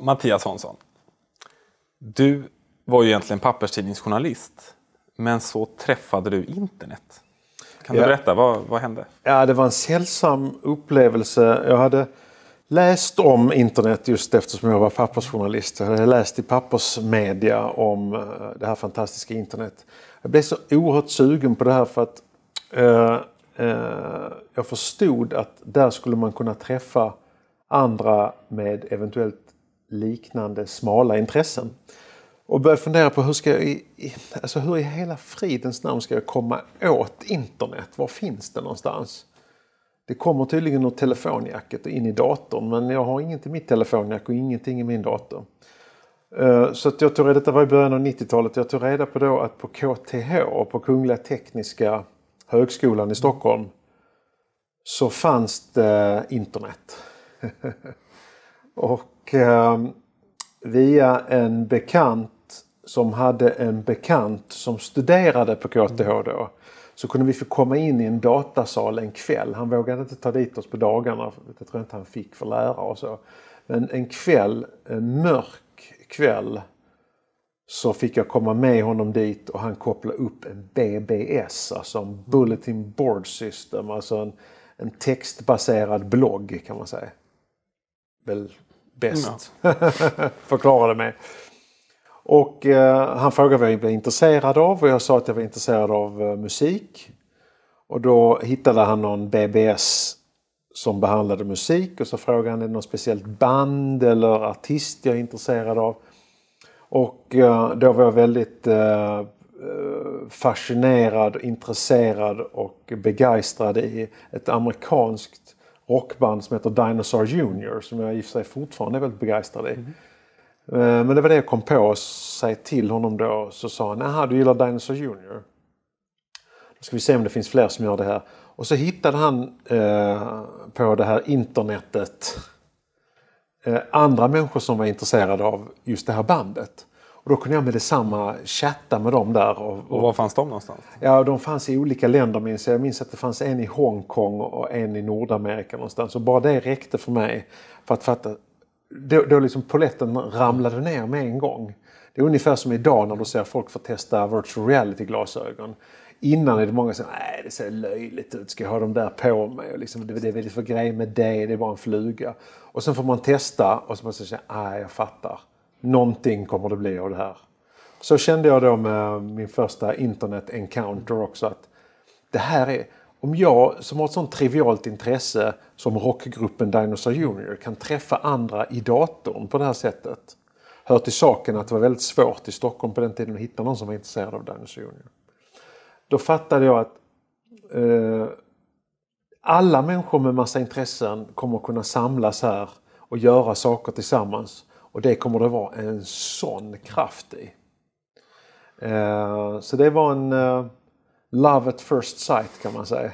Mattias Hansson. Du var ju egentligen papperstidningsjournalist. Men så träffade du internet. Kan du ja. berätta, vad, vad hände? Ja, det var en sällsam upplevelse. Jag hade läst om internet just eftersom jag var pappersjournalist. Jag hade läst i pappersmedia om eh, det här fantastiska internet. Jag blev så oerhört sugen på det här för att eh, eh, jag förstod att där skulle man kunna träffa andra med eventuellt liknande smala intressen. Och började fundera på hur ska jag i, alltså hur i hela fridens namn ska jag komma åt internet? Var finns det någonstans? Det kommer tydligen ur telefonjacket och in i datorn men jag har inget i mitt telefonjack och ingenting i min dator. Eh, så att jag tog reda, detta var i början av 90-talet, jag tog reda på då att på KTH, på Kungliga Tekniska Högskolan i Stockholm, så fanns det internet. och och eh, via en bekant som hade en bekant som studerade på KTH mm. då. Så kunde vi få komma in i en datasal en kväll. Han vågade inte ta dit oss på dagarna. Det tror jag inte han fick för lärare och så. Men en kväll, en mörk kväll. Så fick jag komma med honom dit och han kopplade upp en BBS, alltså en Bulletin Board System. Alltså en, en textbaserad blogg kan man säga. Väl bäst. Ja. Förklarade mig. Och eh, han frågade vad jag blev intresserad av och jag sa att jag var intresserad av eh, musik. Och då hittade han någon BBS som behandlade musik och så frågade han är det något speciellt band eller artist jag är intresserad av. Och eh, då var jag väldigt eh, eh, fascinerad, intresserad och begeistrad i ett amerikanskt rockband som heter Dinosaur Junior som jag i och för sig fortfarande är väldigt begeistrad i. Mm. Men det var det jag kom på. Säg till honom då så sa han att du gillar Dinosaur Junior?” Då ska vi se om det finns fler som gör det här. Och så hittade han eh, på det här internetet eh, andra människor som var intresserade av just det här bandet. Och då kunde jag med detsamma chatta med dem där. Och, och, och var fanns de någonstans? Ja, de fanns i olika länder minns jag. Jag minns att det fanns en i Hongkong och en i Nordamerika någonstans. Och bara det räckte för mig för att fatta. Då, då liksom poletten ramlade ner med en gång. Det är ungefär som idag när du ser folk få testa virtual reality-glasögon. Innan är det många som säger nej det ser löjligt ut, ska jag ha dem där på mig? Och liksom, det, det är väldigt för grej med det, det är bara en fluga. Och sen får man testa och så måste man säga, nej jag fattar någonting kommer det bli av det här. Så kände jag då med min första internet-encounter också att det här är... Om jag som har ett sånt trivialt intresse som rockgruppen Dinosaur Jr kan träffa andra i datorn på det här sättet. Hör till saken att det var väldigt svårt i Stockholm på den tiden att hitta någon som var intresserad av Dinosaur Jr. Då fattade jag att eh, alla människor med massa intressen kommer kunna samlas här och göra saker tillsammans. Och det kommer det vara en sån kraft i. Eh, så det var en eh, love at first sight kan man säga.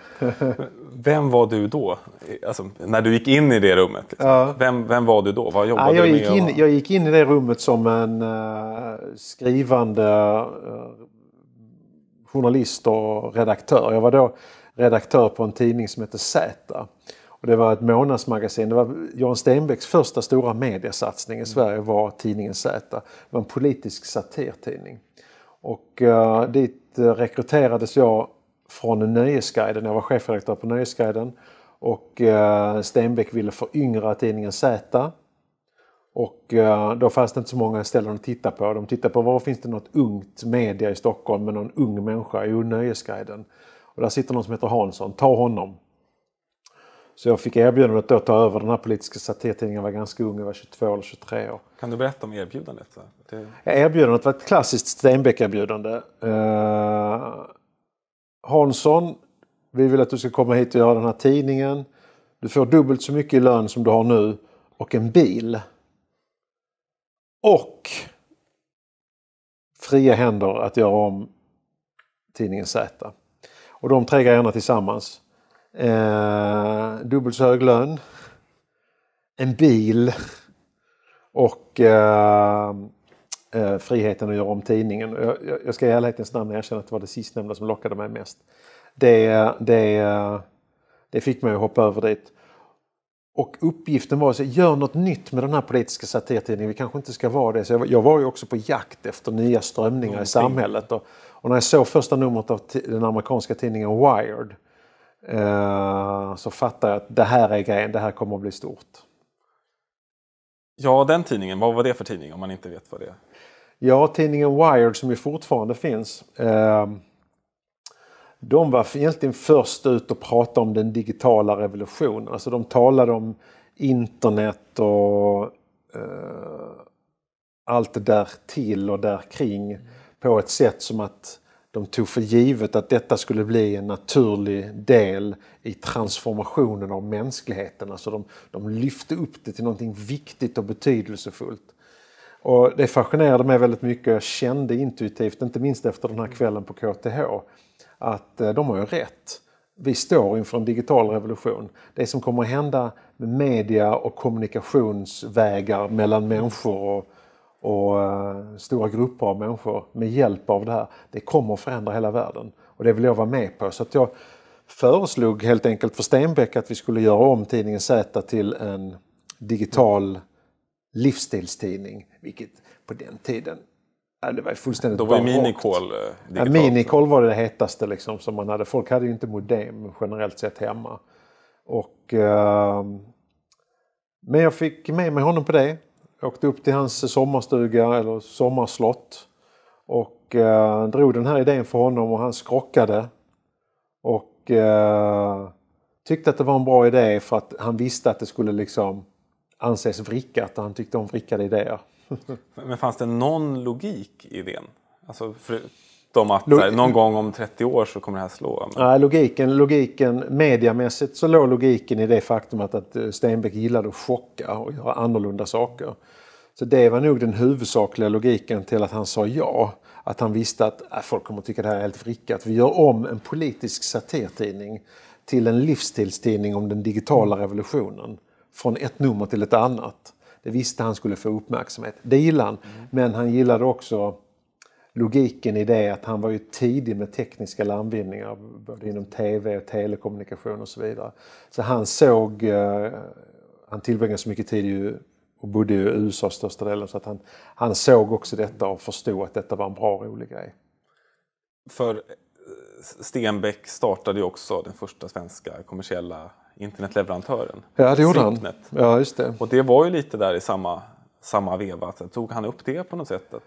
vem var du då? Alltså, när du gick in i det rummet. Liksom. Ja. Vem, vem var du då? Vad jobbade ja, jag du med? Gick in, jag gick in i det rummet som en uh, skrivande uh, journalist och redaktör. Jag var då redaktör på en tidning som hette Zäta. Och det var ett månadsmagasin. Det var Jan Stenbecks första stora mediesatsning i mm. Sverige var tidningen Z. Det var en politisk satirtidning. Och uh, dit eh, rekryterades jag från Nöjesguiden. Jag var chefredaktör på Nöjesguiden. Och uh, Stenbeck ville föryngra tidningen Z. Och då fanns det inte så många ställen att titta på. De tittade på var finns det något ungt media i Stockholm med någon ung människa? Jo, Nöjesguiden. Och där sitter någon som heter Hansson. Ta honom. Så jag fick erbjudandet att ta över den här politiska satirtidningen. Jag var ganska ung, jag var 22 eller 23 år. Kan du berätta om erbjudandet? Det... Erbjudandet var ett klassiskt Stenbeck-erbjudande. Uh, Hansson, vi vill att du ska komma hit och göra den här tidningen. Du får dubbelt så mycket i lön som du har nu och en bil. Och fria händer att göra om tidningen Z. Och de tre grejerna tillsammans eh, dubbelt så hög lön, en bil och eh, eh, friheten att göra om tidningen. Jag, jag, jag ska i ärlighetens namn erkänna att det var det sistnämnda som lockade mig mest. Det, det, det fick mig att hoppa över dit. Och uppgiften var att göra något nytt med den här politiska satirtidningen. Vi kanske inte ska vara det. Så jag, var, jag var ju också på jakt efter nya strömningar mm. i samhället. Och, och, när jag såg första numret av den amerikanska tidningen Wired Eh, så fattar jag att det här är grejen, det här kommer att bli stort. Ja, den tidningen, vad var det för tidning om man inte vet vad det är? Ja, tidningen Wired som ju fortfarande finns. Eh, de var egentligen först ut och prata om den digitala revolutionen. Alltså de talade om internet och eh, allt det där till och där kring på ett sätt som att de tog för givet att detta skulle bli en naturlig del i transformationen av mänskligheten. Alltså de, de lyfte upp det till någonting viktigt och betydelsefullt. Och det fascinerade mig väldigt mycket jag kände intuitivt, inte minst efter den här kvällen på KTH, att eh, de har ju rätt. Vi står inför en digital revolution. Det som kommer att hända med media och kommunikationsvägar mellan människor och och eh, stora grupper av människor med hjälp av det här. Det kommer att förändra hela världen och det vill jag vara med på. Så att jag föreslog helt enkelt för Stenbeck att vi skulle göra om tidningen Z till en digital livsstilstidning. Vilket på den tiden det var fullständigt Då var ju Minicall eh, ja, var det, det hetaste liksom, som man hade. Folk hade ju inte modem generellt sett hemma. Och, eh, men jag fick med mig honom på det. Jag åkte upp till hans sommarstuga eller sommarslott och eh, drog den här idén för honom och han skrockade. Och eh, tyckte att det var en bra idé för att han visste att det skulle liksom anses vrickat och han tyckte om vrickade idéer. Men fanns det någon logik i idén? Alltså, för om att Log någon gång om 30 år så kommer det här slå. Nej, logiken, logiken, mediamässigt så låg logiken i det faktum att, att eh, Stenbeck gillade att chocka och göra annorlunda saker. Så det var nog den huvudsakliga logiken till att han sa ja. Att han visste att äh, folk kommer att tycka det här är helt vrickat. Vi gör om en politisk satirtidning till en livsstilstidning om den digitala revolutionen. Från ett nummer till ett annat. Det visste han skulle få uppmärksamhet. Det gillade han. Mm. Men han gillade också logiken i det att han var ju tidig med tekniska landvinningar både inom tv och telekommunikation och så vidare. Så han såg, eh, han tillbringade så mycket tid i, och bodde i USA största delen så att han, han såg också detta och förstod att detta var en bra rolig grej. För eh, Stenbeck startade ju också den första svenska kommersiella internetleverantören. Ja, det gjorde Slipnet. han. Ja, just det. Och det var ju lite där i samma, samma veva. Så tog han upp det på något sätt? Att...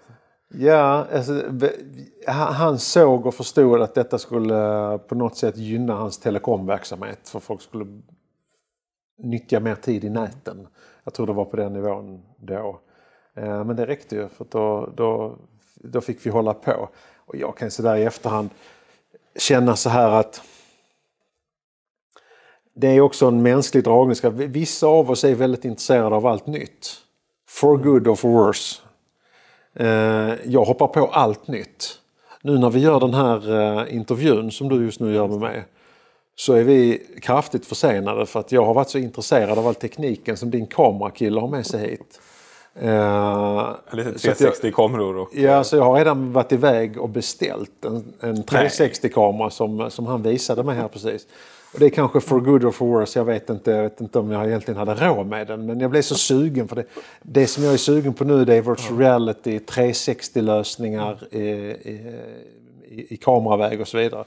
Ja, alltså, han såg och förstod att detta skulle eh, på något sätt gynna hans telekomverksamhet. För folk skulle nyttja mer tid i näten. Jag tror det var på den nivån då. Eh, men det räckte ju för då, då, då fick vi hålla på. Och jag kan sådär i efterhand känna så här att det är också en mänsklig dragningskraft. Vissa av oss är väldigt intresserade av allt nytt. For good or for worse. Eh, jag hoppar på allt nytt. Nu när vi gör den här eh, intervjun som du just nu gör med mig så är vi kraftigt försenade för att jag har varit så intresserad av all tekniken som din kamerakille har med sig hit. Eh, Lite 360-kameror? Och... Ja, så jag har redan varit iväg och beställt en, en 360-kamera som, som han visade mig här precis. Och det är kanske for good or for worse, jag vet inte, jag vet inte om jag egentligen hade råd med den. Men jag blev så sugen för det. Det som jag är sugen på nu det är virtual reality, 360-lösningar i, i, i, kameraväg och så vidare.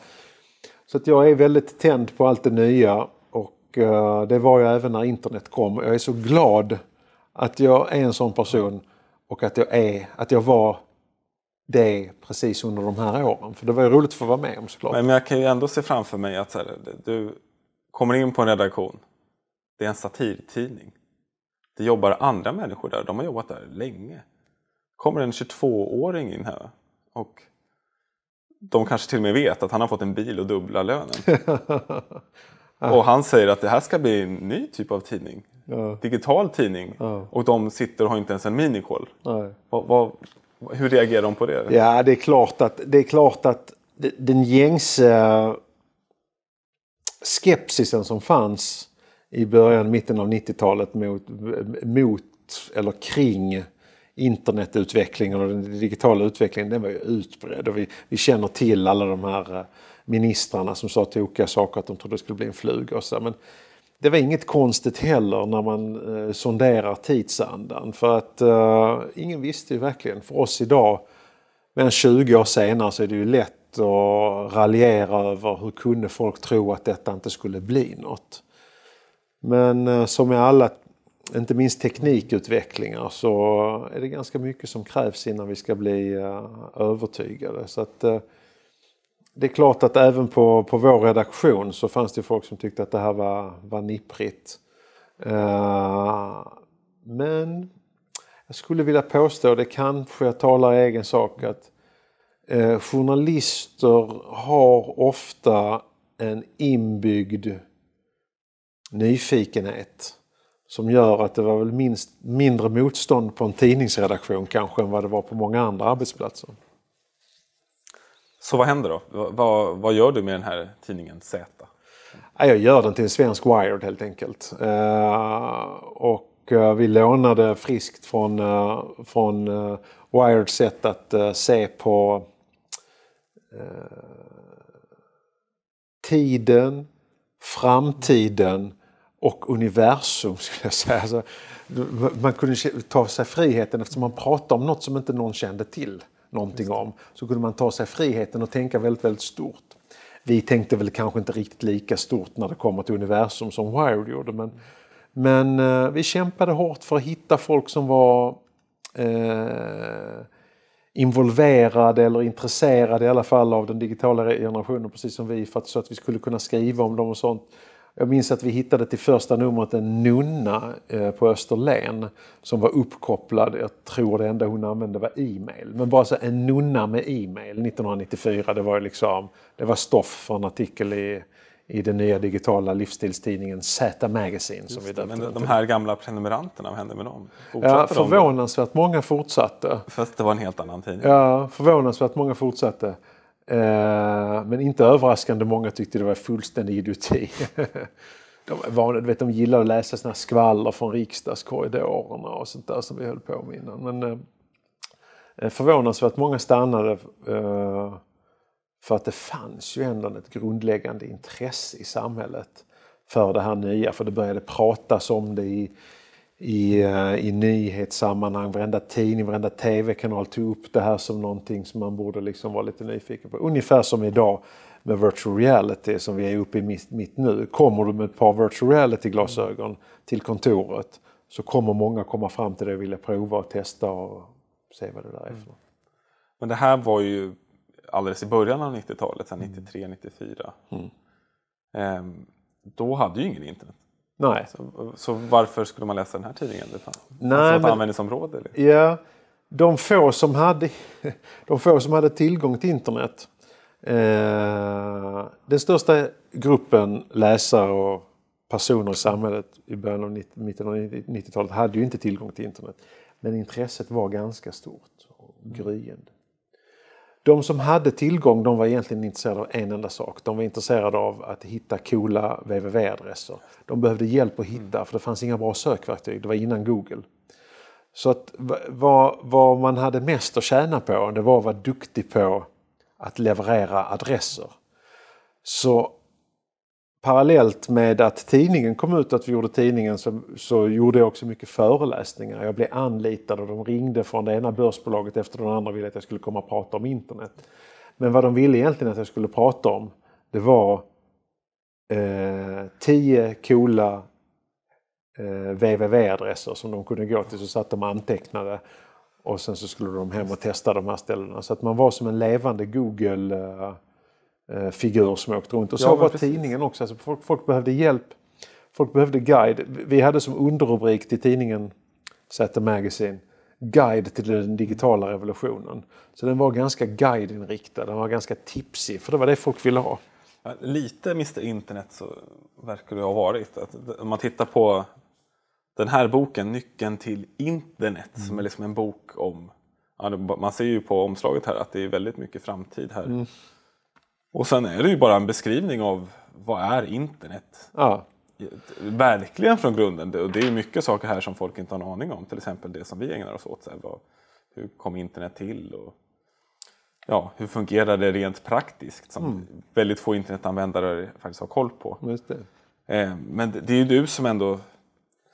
Så att jag är väldigt tänd på allt det nya och uh, det var jag även när internet kom. Jag är så glad att jag är en sån person och att jag är, att jag var det precis under de här åren. För det var ju roligt att få vara med om såklart. Men jag kan ju ändå se framför mig att här, du kommer in på en redaktion. Det är en satirtidning. Det jobbar andra människor där. De har jobbat där länge. kommer en 22-åring in här och de kanske till och med vet att han har fått en bil och dubbla lönen. Och han säger att det här ska bli en ny typ av tidning. Ja. Digital tidning. Ja. Och de sitter och har inte ens en minikål. Vad, vad, hur reagerar de på det? Ja, det är klart att, det är klart att den gängse eh, skepsisen som fanns i början, mitten av 90-talet mot, mot eller kring internetutvecklingen och den digitala utvecklingen, den var ju utbredd. Och vi, vi känner till alla de här eh, ministrarna som sa tokiga saker, att de trodde det skulle bli en fluga och så. Men det var inget konstigt heller när man eh, sonderar tidsandan. För att eh, ingen visste ju verkligen. För oss idag, mer än 20 år senare, så är det ju lätt att raljera över hur kunde folk tro att detta inte skulle bli något. Men eh, som med alla, inte minst teknikutvecklingar, så är det ganska mycket som krävs innan vi ska bli eh, övertygade. Så att, eh, det är klart att även på, på vår redaktion så fanns det folk som tyckte att det här var, var nipprigt. Uh, men jag skulle vilja påstå, det kanske jag talar i egen sak, att eh, journalister har ofta en inbyggd nyfikenhet som gör att det var väl minst, mindre motstånd på en tidningsredaktion kanske än vad det var på många andra arbetsplatser. Så vad händer då? Vad, vad gör du med den här tidningen Z? Jag gör den till en svensk Wired helt enkelt. Eh, och eh, vi lånade friskt från, eh, från Wired sätt att se på tiden, framtiden och universum skulle jag säga. Alltså, man kunde ta sig friheten eftersom man pratade om något som inte någon kände till någonting om. Så kunde man ta sig friheten och tänka väldigt, väldigt stort. Vi tänkte väl kanske inte riktigt lika stort när det kommer till universum som Wired gjorde men, men eh, vi kämpade hårt för att hitta folk som var eh, involverade eller intresserade i alla fall av den digitala generationen precis som vi för att, så att vi skulle kunna skriva om dem och sånt. Jag minns att vi hittade till första numret en nunna eh, på Österlen som var uppkopplad, jag tror det enda hon använde var e-mail. Men bara så en nunna med e-mail 1994, det var liksom, det var stoff för en artikel i, i den nya digitala livsstilstidningen Z Magazine. Som vi men de här gamla prenumeranterna, vad hände med dem? Fortsatte ja, förvånansvärt de? många fortsatte. Fast det var en helt annan tidning. Ja, förvånansvärt många fortsatte. Eh, men inte överraskande många tyckte det var fullständig idioti. De, var, vet, de gillar att läsa såna skvaller från riksdagskorridorerna och sånt där som vi höll på med innan. Men eh, eh, förvånansvärt många stannade eh, för att det fanns ju ändå ett grundläggande intresse i samhället för det här nya. För det började pratas om det i i, eh, i nyhetssammanhang. Varenda tidning, varenda tv-kanal tog upp det här som någonting som man borde liksom vara lite nyfiken på. Ungefär som idag med virtual reality som vi är uppe i mitt, mitt nu. Kommer du med ett par virtual reality-glasögon till kontoret så kommer många komma fram till det och vilja prova och testa och se vad det där är för mm. något. Men det här var ju alldeles i början av 90-talet, 93-94. Mm. mm. Ehm, då hade ju ingen internet. Nej. Så, så, varför skulle man läsa den här tidningen? Det fanns Nej, något men, användningsområde? Eller? Liksom. Ja, de få, som hade, de få som hade tillgång till internet. Eh, den största gruppen läsare och personer i samhället i början av 90, mitten av 90-talet hade ju inte tillgång till internet. Men intresset var ganska stort och gryende. De som hade tillgång de var egentligen intresserade av en enda sak. De var intresserade av att hitta coola www-adresser. De behövde hjälp att hitta mm. för det fanns inga bra sökverktyg. Det var innan Google. Så att vad, vad man hade mest att tjäna på det var att vara duktig på att leverera adresser. Så parallellt med att tidningen kom ut, att vi gjorde tidningen, så, så gjorde jag också mycket föreläsningar. Jag blev anlitad och de ringde från det ena börsbolaget efter det andra och ville att jag skulle komma och prata om internet. Men vad de ville egentligen att jag skulle prata om, det var eh, tio coola eh, www-adresser som de kunde gå till, så satt de antecknade. Och sen så skulle de hem och testa de här ställena. Så att man var som en levande Google eh, Eh, figur som åkte runt. Och så ja, var precis. tidningen också. Alltså folk, folk, behövde hjälp. Folk behövde guide. Vi hade som underrubrik till tidningen Z Magazine Guide till den digitala revolutionen. Så den var ganska guideinriktad. Den var ganska tipsig. För det var det folk ville ha. Ja, lite Mr Internet så verkar det ha varit. Att om man tittar på den här boken, Nyckeln till internet, mm. som är mm. liksom en bok om... man ser ju på omslaget här att det är väldigt mycket framtid här. Mm. Och sen är det ju bara en beskrivning av vad är internet? Ja. Verkligen från grunden. Det är mycket saker här som folk inte har en aning om. Till exempel det som vi ägnar oss åt. Så här, hur kom internet till? Och, ja, hur fungerar det rent praktiskt? Som mm. väldigt få internetanvändare faktiskt har koll på. Det. Eh, men det är ju du som ändå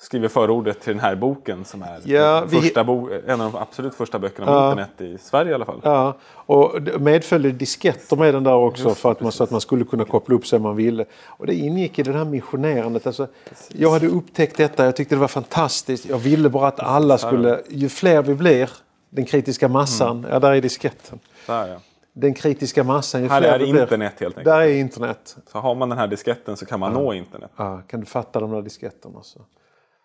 skriver förordet till den här boken som är ja, första bo en av de absolut första böckerna ja. om internet i Sverige i alla fall. Ja, och medföljde disketter med den där också Just, för att man, så att man skulle kunna koppla upp sig om man ville. Och det ingick i det här missionerandet. Alltså, jag hade upptäckt detta, jag tyckte det var fantastiskt. Jag ville bara att alla skulle, ju fler vi blir, den kritiska massan, mm. ja där är disketten. Där, ja den kritiska massan. här är internet helt enkelt. Där är internet. Så har man den här disketten så kan man ja. nå internet. Ja, kan du fatta de där disketterna. Så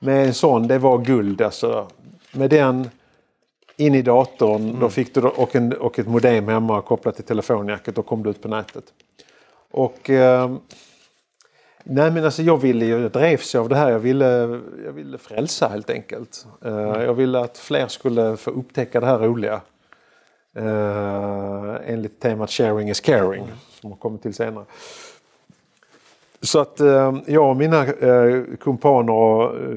med en sån, det var guld alltså. Med den in i datorn mm. då fick du, och, en, och ett modem hemma kopplat till telefonjacket. Då kom du ut på nätet. Och... Eh, nej men alltså jag ville ju, drevs av det här. Jag ville, jag ville frälsa helt enkelt. Eh, mm. Jag ville att fler skulle få upptäcka det här roliga. Eh, enligt temat sharing is caring som har kommit till senare. Så att eh, jag och mina eh, kumpaner och eh,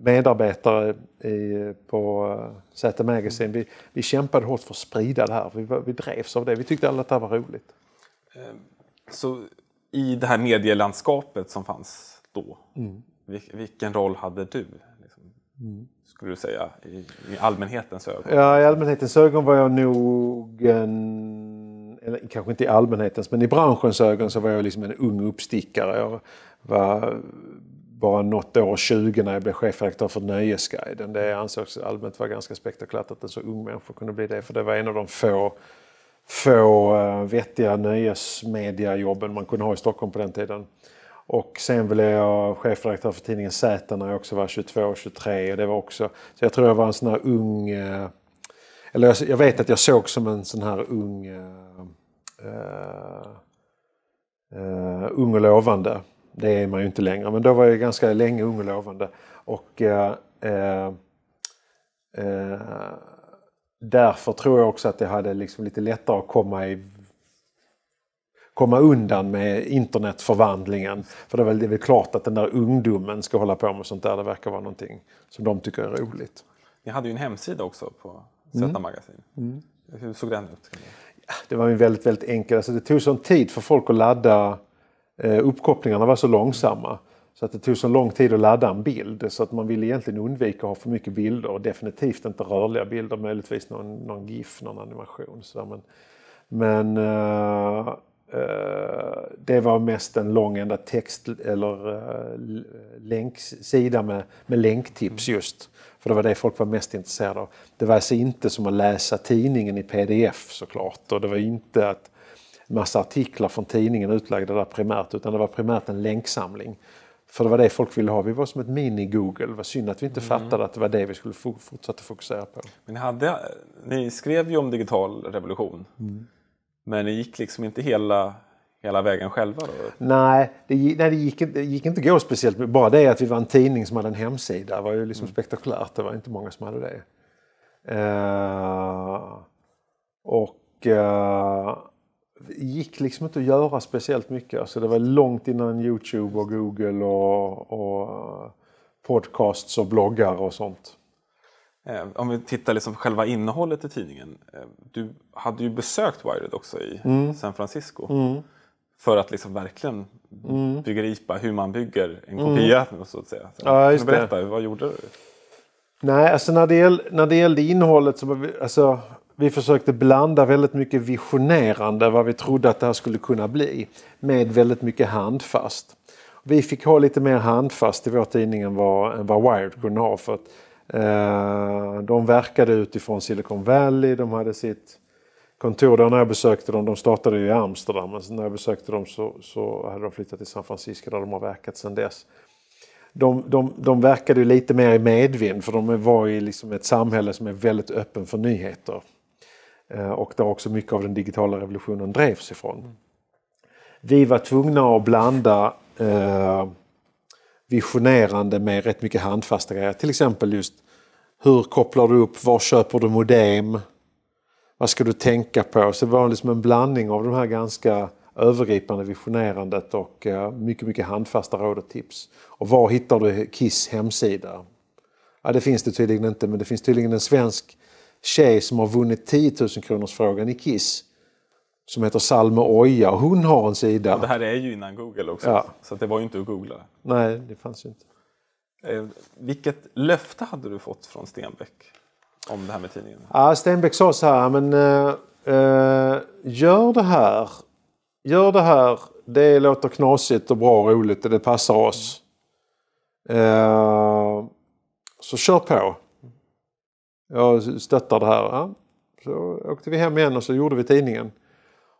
medarbetare i, på Säter Magazine, vi, vi kämpade hårt för att sprida det här. Vi, vi drevs av det. Vi tyckte alla att det här var roligt. Så i det här medielandskapet som fanns då, mm. vilken roll hade du? Liksom, mm. Skulle du säga i, i allmänhetens ögon? Ja, i allmänhetens ögon var jag nog en kanske inte i allmänhetens, men i branschens ögon så var jag liksom en ung uppstickare. Jag var bara något år 20 när jag blev chefredaktör för Nöjesguiden. Det ansågs allmänt vara ganska spektakulärt att en så ung människa kunde bli det, för det var en av de få få eh, vettiga nöjesmediajobben man kunde ha i Stockholm på den tiden. Och sen blev jag chefredaktör för tidningen Säter när jag också var 22-23. så jag tror jag var en sån här ung eh, eller jag, jag vet att jag såg som en sån här ung... Uh, uh, ung och lovande. Det är man ju inte längre, men då var jag ganska länge ung och lovande. Och uh, därför tror jag också att jag hade liksom lite lättare att komma i komma undan med internetförvandlingen. För det är, väl, det är väl klart att den där ungdomen ska hålla på med sånt där. Det verkar vara någonting som de tycker är roligt. Ni hade ju en hemsida också på Z-magasin. Mm. mm. Hur såg den ut? Det var ju väldigt, väldigt enkel. Alltså det tog sån tid för folk att ladda. Eh, uppkopplingarna var så långsamma. Så att det tog så lång tid att ladda en bild. Så att man ville egentligen undvika att ha för mycket bilder. Och definitivt inte rörliga bilder. Möjligtvis någon, någon GIF, någon animation. Så Men, men eh, eh, det var mest en lång enda text eller eh, länksida med, med länktips mm. just. För det var det folk var mest intresserade av. Det var alltså inte som att läsa tidningen i pdf såklart. Och det var inte att massa artiklar från tidningen utlagda där primärt. Utan det var primärt en länksamling. För det var det folk ville ha. Vi var som ett mini-Google. Vad synd att vi inte mm. fattade att det var det vi skulle fortsätta fokusera på. Men hade, ni skrev ju om digital revolution. Mm. Men ni gick liksom inte hela hela vägen själva? Då? Nej, det, nej, det gick, det gick inte gå speciellt. Bara det att vi var en tidning som hade en hemsida var ju liksom mm. spektakulärt. Det var inte många som hade det. Uh, och uh, gick liksom inte att göra speciellt mycket. Alltså det var långt innan Youtube och Google och, och podcasts och bloggar och sånt. Eh, om vi tittar liksom på själva innehållet i tidningen. Du hade ju besökt Wired också i mm. San Francisco. Mm för att liksom verkligen mm. begripa hur man bygger en mm. kopia. Mm. Så att säga. Så, ja, kan du berätta, det. vad gjorde du? Nej, alltså när det, gäll, när det gällde innehållet så var vi, alltså, vi försökte blanda väldigt mycket visionerande, vad vi trodde att det här skulle kunna bli, med väldigt mycket handfast. Vi fick ha lite mer handfast i vår tidning än vad, än vad Wired kunde ha. För att, eh, de verkade utifrån Silicon Valley, de hade sitt kontor där när jag besökte dem, de startade i Amsterdam, men när jag besökte dem så, så hade de flyttat till San Francisco där de har verkat sedan dess. De, de, de verkade lite mer i medvind för de var i liksom ett samhälle som är väldigt öppen för nyheter. Eh, och där också mycket av den digitala revolutionen drevs ifrån. Vi var tvungna att blanda eh, visionerande med rätt mycket handfasta grejer. Till exempel just hur kopplar du upp, var köper du modem? Vad ska du tänka på? Så det var liksom en blandning av de här ganska övergripande visionerandet och eh, mycket, mycket handfasta råd och tips. Och var hittar du Kiss hemsida? Ja, det finns det tydligen inte, men det finns tydligen en svensk tjej som har vunnit 10 000 kronors frågan i Kiss som heter Salme Oja och hon har en sida. Ja, det här är ju innan Google också, ja. så det var ju inte att googla. Nej, det fanns ju inte. Eh, vilket löfte hade du fått från Stenbeck? om det här med tidningen? Ja, Stenbeck sa så här, men eh, eh, gör det här. Gör det här. Det låter knasigt och bra och roligt och det passar oss. Eh, så kör på. Jag stöttar det här. Ja. Så åkte vi hem igen och så gjorde vi tidningen.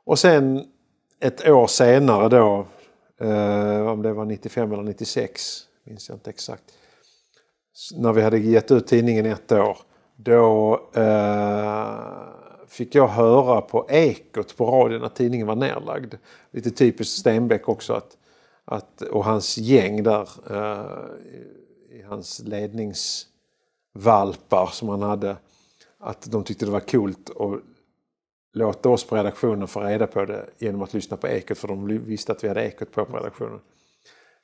Och sen ett år senare då, eh, om det var 95 eller 96, minns jag inte exakt. När vi hade gett ut tidningen ett år då eh, fick jag höra på Ekot på radion att tidningen var nedlagd. Lite typiskt Stenbeck också att, att, och hans gäng där eh, i, i hans ledningsvalpar som han hade. Att de tyckte det var coolt att låta oss på redaktionen få reda på det genom att lyssna på Ekot för de visste att vi hade Ekot på på redaktionen.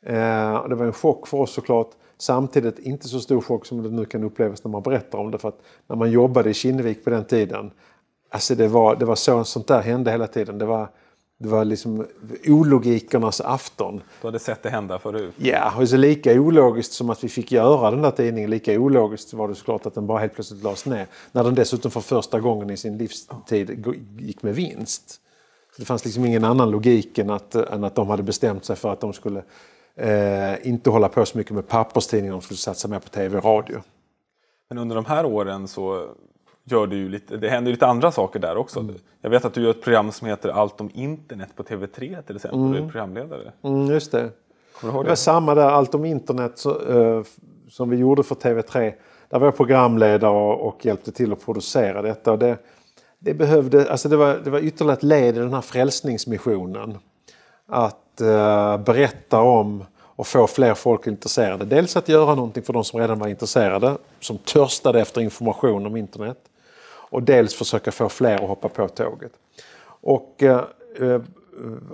Eh, det var en chock för oss såklart. Samtidigt inte så stor chock som det nu kan upplevas när man berättar om det. För att när man jobbade i Kinnevik på den tiden, alltså det var, det var så, sånt där hände hela tiden. Det var, det var liksom ologikernas afton. Du hade sett det hända förut? Ja, och så lika ologiskt som att vi fick göra den där tidningen, lika ologiskt var det såklart att den bara helt plötsligt lades ner. När den dessutom för första gången i sin livstid gick med vinst. Så det fanns liksom ingen annan logik än att, än att de hade bestämt sig för att de skulle Eh, inte hålla på så mycket med papperstidningar, de skulle satsa mer på tv och radio. Men under de här åren så gör du ju lite, det händer ju lite andra saker där också. Mm. Jag vet att du gör ett program som heter Allt om internet på TV3 till exempel. Mm. Du är mm. programledare. Mm, just det. Kommer du ihåg det? Det var samma där, Allt om internet så, eh, som vi gjorde för TV3. Där var jag programledare och hjälpte till att producera detta. Och det, det, behövde, alltså det, var, det var ytterligare ett led i den här frälsningsmissionen. Att att eh, berätta om och få fler folk intresserade. Dels att göra någonting för de som redan var intresserade, som törstade efter information om internet. Och dels försöka få fler att hoppa på tåget. Och eh, eh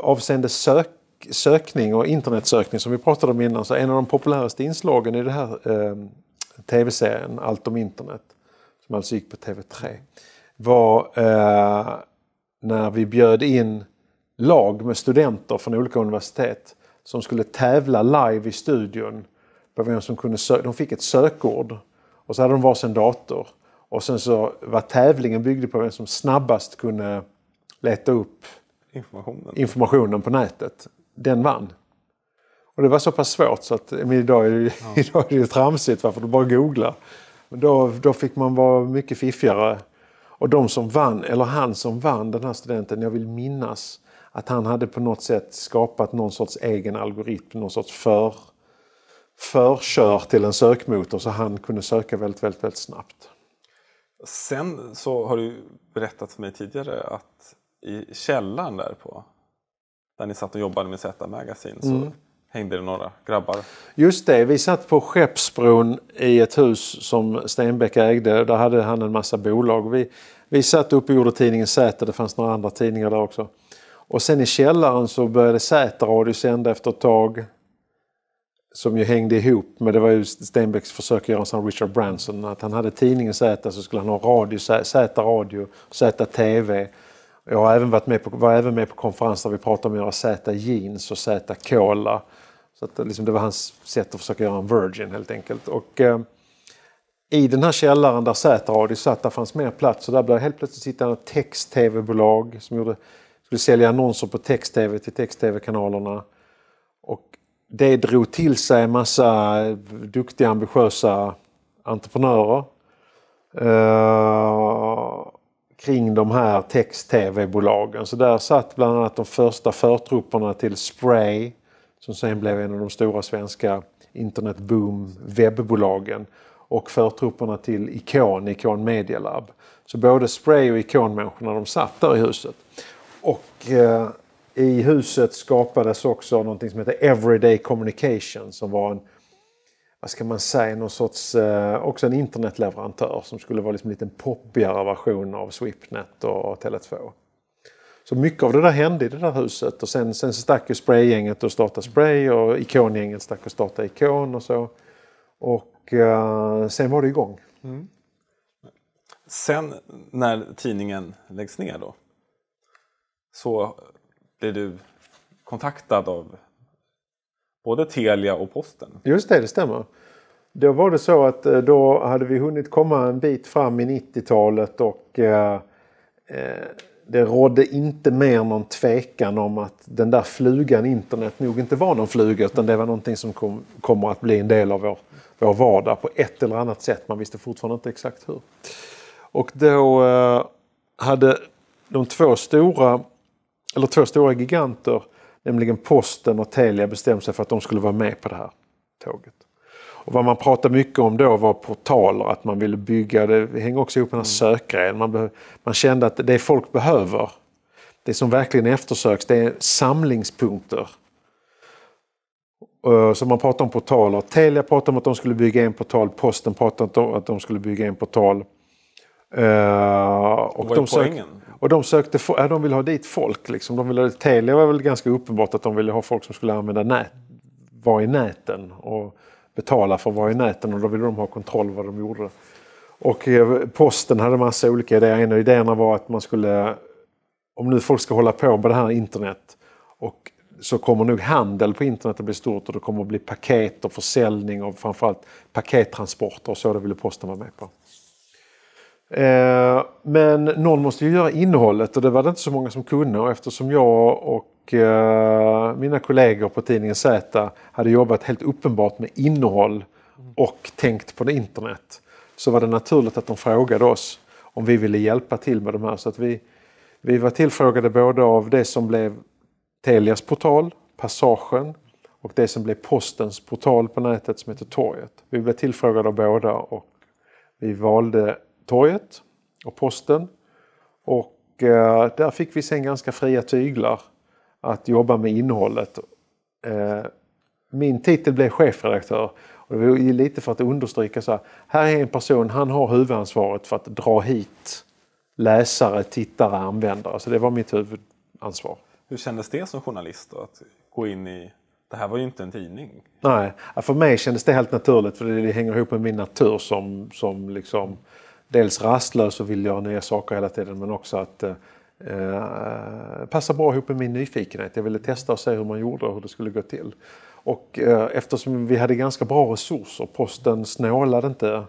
avseende sök, sökning och internetsökning som vi pratade om innan, så en av de populäraste inslagen i den här eh, tv-serien Allt om internet, som alltså gick på TV3, var eh, när vi bjöd in lag med studenter från olika universitet som skulle tävla live i studion på vem som kunde söka. De fick ett sökord och så hade de varsin dator. Och sen så var tävlingen byggd på vem som snabbast kunde leta upp informationen, informationen på nätet. Den vann. Och det var så pass svårt så att idag är det, ja. idag är det tramsigt varför du bara googlar. Men då, då fick man vara mycket fiffigare. Och de som vann, eller han som vann, den här studenten, jag vill minnas, att han hade på något sätt skapat någon sorts egen algoritm, någon sorts för, förkör till en sökmotor så han kunde söka väldigt, väldigt, väldigt snabbt. Sen så har du berättat för mig tidigare att i källaren där på, där ni satt och jobbade med Z Magazine, så mm. hängde det några grabbar. Just det, vi satt på Skeppsbron i ett hus som Stenbeck ägde. Där hade han en massa bolag. Vi, vi satt uppe och gjorde tidningen Z, det fanns några andra tidningar där också. Och sen i källaren så började Z-radio sända efter ett tag. Som ju hängde ihop med, det var ju Stenbecks försök att göra en sån Richard Branson. Att han hade tidningen Z så skulle han ha radio, Z-radio, Z-TV. Jag har även varit med på, var även med på konferenser där vi pratade om att göra Z-jeans och Z-cola. Så att liksom det var hans sätt att försöka göra en virgin helt enkelt. Och, eh, i den här källaren där Z-radio satt, där fanns mer plats. Och där blev helt plötsligt sitta ett text-tv-bolag som gjorde skulle sälja annonser på text-tv till text-tv-kanalerna. Och det drog till sig en massa duktiga, ambitiösa entreprenörer eh, kring de här text-tv-bolagen. Så där satt bland annat de första förtrupperna till Spray som sen blev en av de stora svenska internetboom webbolagen och förtrupperna till Ikon, Ikon Medialab. Så både Spray och Ikon-människorna de satt där i huset. Och eh, i huset skapades också någonting som heter Everyday Communication som var en, vad ska man säga, någon sorts, eh, också en internetleverantör som skulle vara liksom en liten poppigare version av Swipnet och, Tele2. Så mycket av det där hände i det där huset och sen, sen stack ju spraygänget och startade spray och ikongänget stack och startade ikon och så. Och eh, sen var det igång. Mm. Sen när tidningen läggs ner då? så blir du kontaktad av både Telia och Posten. Just det, det stämmer. Då var det så att eh, då hade vi hunnit komma en bit fram i 90-talet och eh, eh, det rådde inte mer någon tvekan om att den där flugan internet nog inte var någon fluga utan det var någonting som kom, kommer att bli en del av vår, vår vardag på ett eller annat sätt. Man visste fortfarande inte exakt hur. Och då hade de två stora eller två stora giganter, nämligen Posten och Telia, bestämde sig för att de skulle vara med på det här tåget. Och vad man pratade mycket om då var portaler, att man ville bygga, det hänger också ihop med den här mm. sökgrejen. Man, man kände att det folk behöver, det som verkligen eftersöks, det är samlingspunkter. Eh, så man pratade om portaler. Telia pratade om att de skulle bygga en portal, Posten pratade om att de skulle bygga en portal. Eh, och Vad är de poängen? Och de sökte, ja, de ville ha dit folk. Liksom. De ville, Telia var väl ganska uppenbart att de ville ha folk som skulle använda nät, vara i näten och betala för att vara i näten och då ville de ha kontroll vad de gjorde. Och eh, posten hade massa olika idéer. En av idéerna var att man skulle, om nu folk ska hålla på med det här internet och så kommer nog handel på internet att bli stort och det kommer att bli paket och försäljning och framförallt pakettransporter och så. Det ville posten vara med på. Eh, men någon måste ju göra innehållet och det var det inte så många som kunde. Och eftersom jag och eh, mina kollegor på tidningen Z hade jobbat helt uppenbart med innehåll och tänkt på det internet så var det naturligt att de frågade oss om vi ville hjälpa till med de här. Så att vi, vi var tillfrågade både av det som blev Telias portal, Passagen, och det som blev Postens portal på nätet som heter Torget. Vi blev tillfrågade av båda och vi valde torget och posten. Och eh, där fick vi sen ganska fria tyglar att jobba med innehållet. Eh, min titel blev chefredaktör och det var lite för att understryka så här, här är en person, han har huvudansvaret för att dra hit läsare, tittare, användare. Så det var mitt huvudansvar. Hur kändes det som journalist då, att gå in i det här var ju inte en tidning. Nej, för mig kändes det helt naturligt för det hänger ihop med min natur som, som liksom dels rastlös och vill göra nya saker hela tiden men också att eh, eh, passa bra ihop med min nyfikenhet. Jag ville testa och se hur man gjorde och hur det skulle gå till. Och eh, eftersom vi hade ganska bra resurser, posten snålade inte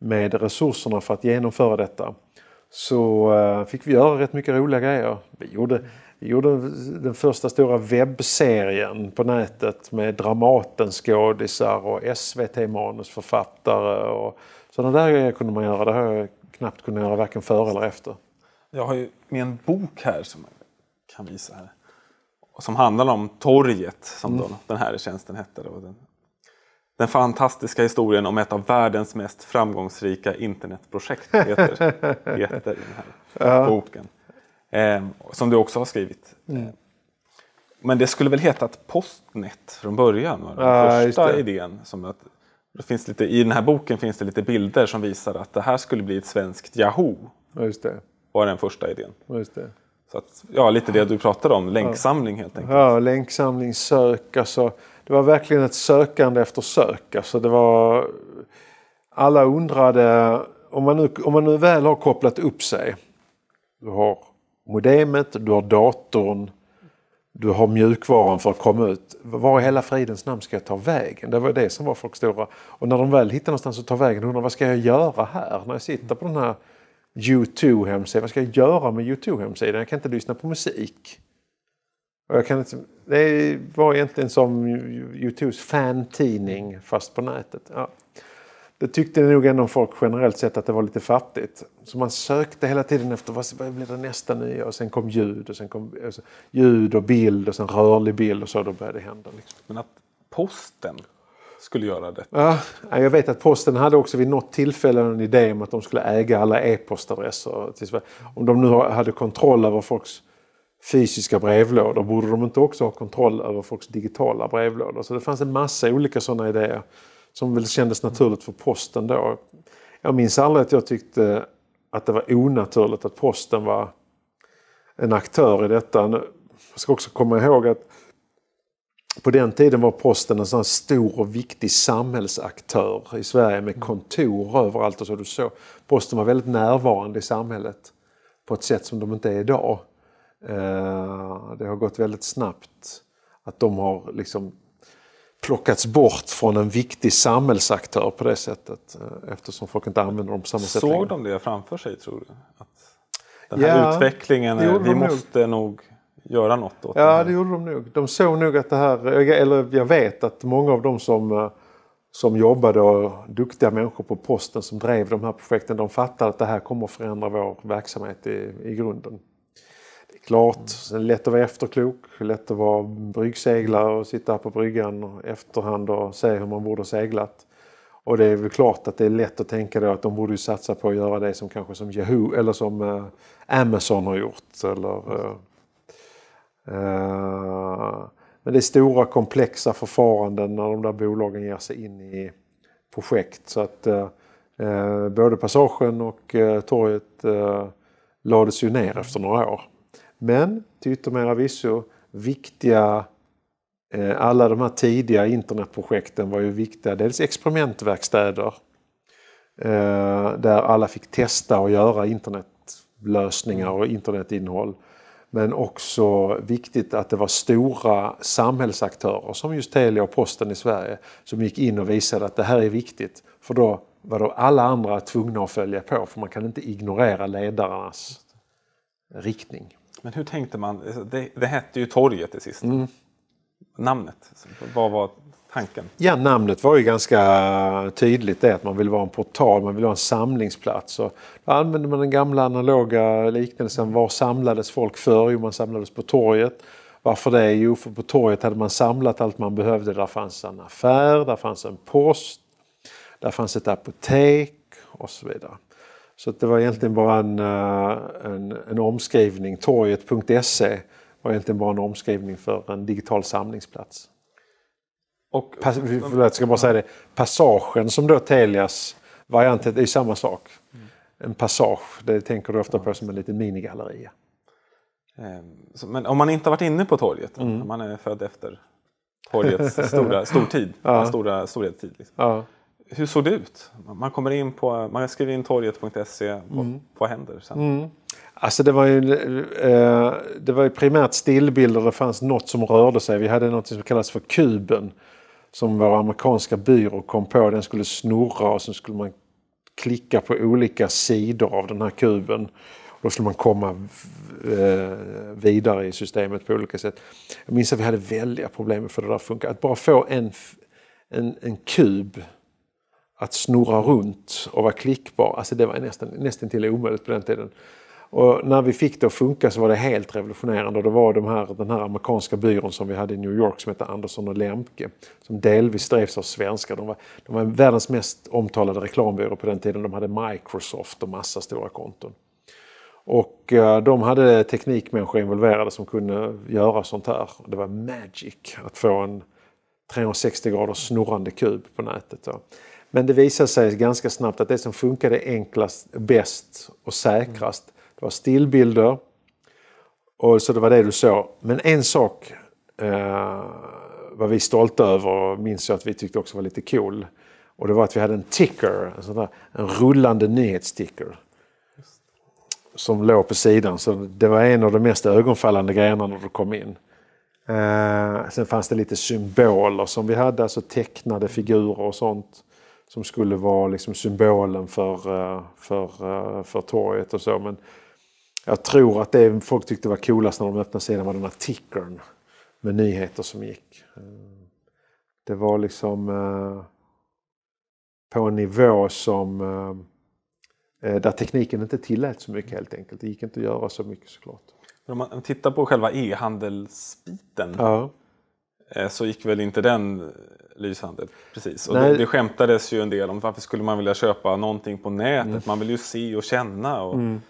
med resurserna för att genomföra detta, så eh, fick vi göra rätt mycket roliga grejer. Vi gjorde, vi gjorde den första stora webbserien på nätet med Dramatenskådisar och SVT-manusförfattare och sådana där grejer kunde man göra. Det har jag knappt kunnat göra varken före eller efter. Jag har ju med en bok här som jag kan visa här. Som handlar om torget som mm. då, den här tjänsten hette. Då. Den, den fantastiska historien om ett av världens mest framgångsrika internetprojekt heter, heter den här ja. boken. Eh, som du också har skrivit. Mm. Ehm, men det skulle väl hetat Postnet från början? Var den ja, första idén. Som att det finns lite, I den här boken finns det lite bilder som visar att det här skulle bli ett svenskt Yahoo. just det. Var den första idén. Ja, just det. Så att, ja, lite det du pratade om, länksamling helt enkelt. Ja, länksamling, sök. Alltså, det var verkligen ett sökande efter sök. Alltså, det var, alla undrade, om man, nu, om man nu väl har kopplat upp sig. Du har modemet, du har datorn, du har mjukvaran för att komma ut. Var i hela fridens namn ska jag ta vägen? Det var det som var folks stora... Och när de väl hittar någonstans att ta vägen, undrar vad ska jag göra här? När jag sitter på den här U2-hemsidan, vad ska jag göra med U2-hemsidan? Jag kan inte lyssna på musik. Och jag kan inte, det var egentligen som U2s fantidning fast på nätet. Ja. Det tyckte nog ändå folk generellt sett att det var lite fattigt. Så man sökte hela tiden efter vad, vad blir det nästa nya? Och sen kom ljud och sen kom alltså, ljud och bild och sen rörlig bild och så. Då började det hända. Liksom. Men att posten skulle göra det? Ja, jag vet att posten hade också vid något tillfälle en idé om att de skulle äga alla e-postadresser Om de nu hade kontroll över folks fysiska brevlådor, borde de inte också ha kontroll över folks digitala brevlådor? Så det fanns en massa olika sådana idéer som väl kändes naturligt för posten då. Jag minns aldrig att jag tyckte att det var onaturligt att posten var en aktör i detta. Jag ska också komma ihåg att på den tiden var posten en sån stor och viktig samhällsaktör i Sverige med mm. kontor överallt. Och så du så. Posten var väldigt närvarande i samhället på ett sätt som de inte är idag. Eh, det har gått väldigt snabbt att de har liksom plockats bort från en viktig samhällsaktör på det sättet. Eh, eftersom folk inte använder dem på samma sätt Såg de det framför sig tror du? Att den här ja, utvecklingen, är, vi måste nog. nog göra något åt Ja, det, det gjorde de nog. De såg nog att det här, eller jag vet att många av de som, eh, som jobbade och duktiga människor på posten som drev de här projekten, de fattade att det här kommer att förändra vår verksamhet i, i grunden. Det är klart, lätt att vara efterklok, lätt att vara bryggseglare och sitta på bryggan och efterhand och se hur man borde ha seglat. Och det är väl klart att det är lätt att tänka då att de borde satsa på att göra det som kanske som Yahoo eller som eh, Amazon har gjort. Eller, eh, eh, men det är stora komplexa förfaranden när de där bolagen ger sig in i projekt. Så att både passagen och torget lades ju ner efter några år. Men till yttermera visso viktiga eh, alla de här tidiga internetprojekten var ju viktiga. Dels experimentverkstäder eh, där alla fick testa och göra internetlösningar och internetinnehåll. Men också viktigt att det var stora samhällsaktörer som just Telia och Posten i Sverige som gick in och visade att det här är viktigt. För då var då alla andra tvungna att följa på för man kan inte ignorera ledarnas riktning. Men hur tänkte man? Det, det hette ju torget det sista. Mm. Namnet, vad var tanken? Ja, namnet var ju ganska tydligt det att man ville vara en portal, man vill vara en samlingsplats. Och då använde man den gamla analoga liknelsen, var samlades folk förr? Jo, man samlades på torget. Varför det? Jo, för på torget hade man samlat allt man behövde. Där fanns en affär, där fanns en post, där fanns ett apotek och så vidare. Så det var egentligen bara en, eh, en, en omskrivning. Torget.se var egentligen bara en omskrivning för en digital samlingsplats. Och, Pas, förlåt, ska bara säga det. Passagen som då Telias variant heter, är samma sak. Mm. En passage, det tänker du ofta på som en liten minigalleria. Ehm, men om man inte har varit inne på torget, mm. om man är född efter torgets stora, stortid, ja. stora storhetstid. Liksom. Ja hur såg det ut? Man, kommer in på, man skriver in torget.se. Mm. Vad händer sen? Mm. Alltså det var, ju, eh, det var ju primärt stillbilder. Det fanns något som rörde sig. Vi hade något som kallas för kuben. Som vår amerikanska byrå kom på. Den skulle snurra och så skulle man klicka på olika sidor av den här kuben. Då skulle man komma eh, vidare i systemet på olika sätt. Jag minns att vi hade väldiga problem för det där funkar. Att bara få en, en, en kub att snurra runt och vara klickbar. Alltså det var nästan, nästan till omöjligt på den tiden. Och när vi fick det att funka så var det helt revolutionerande. Och det var de här, den här amerikanska byrån som vi hade i New York som hette Andersson och Lemke. Som delvis drevs av svenskar. De var, de var världens mest omtalade reklambyrå på den tiden. De hade Microsoft och massa stora konton. Och eh, de hade teknikmänniskor involverade som kunde göra sånt här. Det var magic att få en 360 graders snurrande kub på nätet. Men det visade sig ganska snabbt att det som funkade enklast, bäst och säkrast det var stillbilder. Och så det var det du såg. Men en sak eh, var vi stolta över och minns jag att vi tyckte också var lite cool. Och det var att vi hade en ticker, en, sån där, en rullande nyhetsticker. Som låg på sidan. Så det var en av de mest ögonfallande grejerna när du kom in. Eh, sen fanns det lite symboler som vi hade, alltså tecknade figurer och sånt som skulle vara liksom symbolen för, eh, för, eh, för torget och så. Men jag tror att det folk tyckte var coolast när de öppnade sidan var den här tickern med nyheter som gick. Eh, det var liksom på en nivå som där tekniken inte tillät så mycket helt enkelt. Det gick inte att göra så mycket såklart. Men om man tittar på själva e-handelsbiten. Ja. Eh, så gick väl inte den eh, lyshandel. Precis. Och det, det skämtades ju en del om varför skulle man vilja köpa någonting på nätet? Mm. Man vill ju se och känna. Och, mm.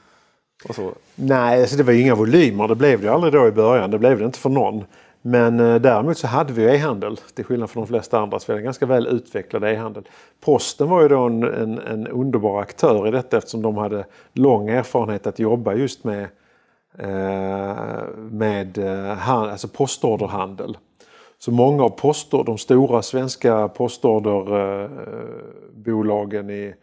och så. Nej, alltså det var ju inga volymer. Det blev det aldrig då i början. Det blev det inte för någon. Men eh, däremot så hade vi e-handel till skillnad från de flesta andra. Så vi hade en ganska väl utvecklad e-handel. Posten var ju då en, en, en, underbar aktör i detta eftersom de hade lång erfarenhet att jobba just med, eh, med eh, alltså postorderhandel. Så många av poster, de stora svenska postorderbolagen eh, i,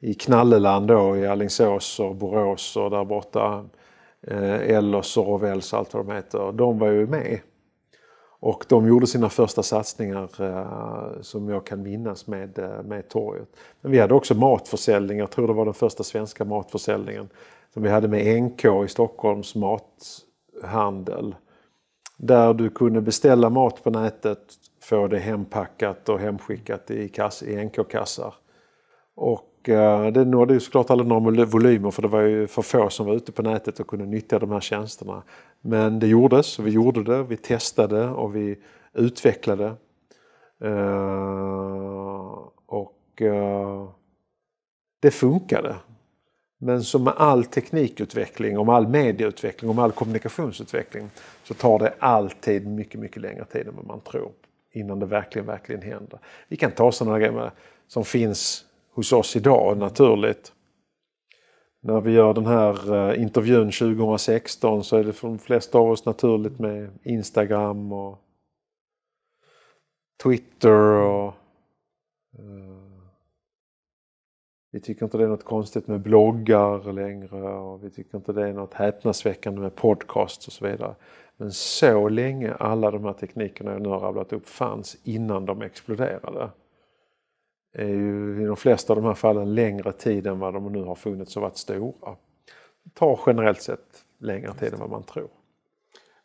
i Knalleland då, i Allingsås och Borås och där borta, eh, Ellos och Rovells och allt vad de heter, de var ju med. Och de gjorde sina första satsningar eh, som jag kan minnas med, med torget. Men vi hade också matförsäljning, jag tror det var den första svenska matförsäljningen som vi hade med NK i Stockholms mathandel. Där du kunde beställa mat på nätet, få det hempackat och hemskickat i, kass, i NK-kassar. Och eh, det nådde ju såklart aldrig några volymer för det var ju för få som var ute på nätet och kunde nyttja de här tjänsterna. Men det gjordes, vi gjorde det, vi testade och vi utvecklade. Eh, och eh, det funkade. Men som med all teknikutveckling, om all medieutveckling, om all kommunikationsutveckling så tar det alltid mycket, mycket längre tid än vad man tror innan det verkligen, verkligen händer. Vi kan ta sådana grejer som finns hos oss idag naturligt. När vi gör den här eh, intervjun 2016 så är det för de flesta av oss naturligt med Instagram och Twitter och eh, vi tycker inte det är något konstigt med bloggar längre och vi tycker inte det är något häpnadsväckande med podcasts och så vidare. Men så länge alla de här teknikerna jag nu har rabblat upp fanns innan de exploderade är ju i de flesta av de här fallen längre tid än vad de nu har funnits och varit stora. Det tar generellt sett längre tid än vad man tror.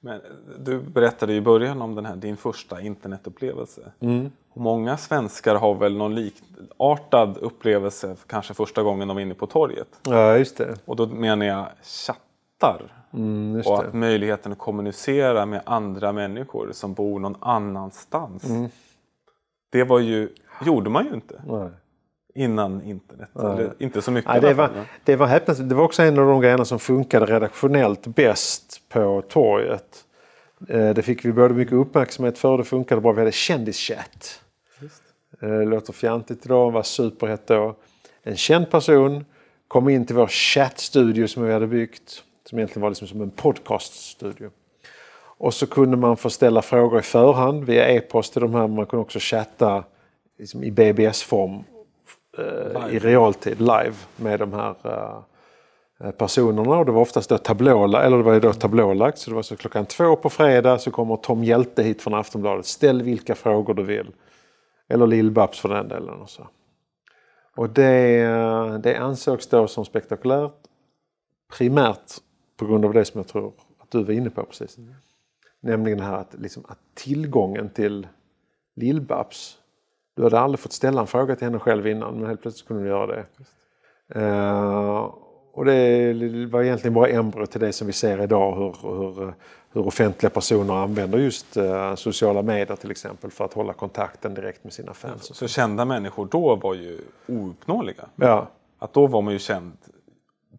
Men eh, du berättade i början om den här, din första internetupplevelse. Mm. Och många svenskar har väl någon likartad upplevelse kanske första gången de är inne på torget. Ja, just det. Och då menar jag chattar. Mm, och att det. möjligheten att kommunicera med andra människor som bor någon annanstans. Mm. Det var ju, gjorde man ju inte. Nej innan internet. Ja. inte så mycket. Ja, det, var, det, var häpnas, det var också en av de grejerna som funkade redaktionellt bäst på torget. Eh, det fick vi både mycket uppmärksamhet för, det funkade bra. Vi hade kändischatt. Eh, det låter fjantigt idag, var superhett då. En känd person kom in till vår chattstudio som vi hade byggt. Som egentligen var liksom som en podcaststudio. Och så kunde man få ställa frågor i förhand via e-post till de här. Man kunde också chatta liksom i BBS-form eh, i realtid live med de här eh, eh, personerna. Och det var oftast då tablåla, eller det var då tablålagt. Så det var så klockan två på fredag så kommer Tom Hjälte hit från Aftonbladet. Ställ vilka frågor du vill. Eller Lill-Babs för den delen. Och, så. och det, eh, det ansågs då som spektakulärt. Primärt på grund av det som jag tror att du var inne på precis. Mm. Nämligen här att, liksom, att tillgången till Lill-Babs du hade aldrig fått ställa en fråga till henne själv innan men helt plötsligt kunde du göra det. Uh, och det var egentligen bara embryo till det som vi ser idag hur, hur, hur offentliga personer använder just uh, sociala medier till exempel för att hålla kontakten direkt med sina fans. Så, så kända människor då var ju ouppnåeliga? Ja. Att då var man ju känd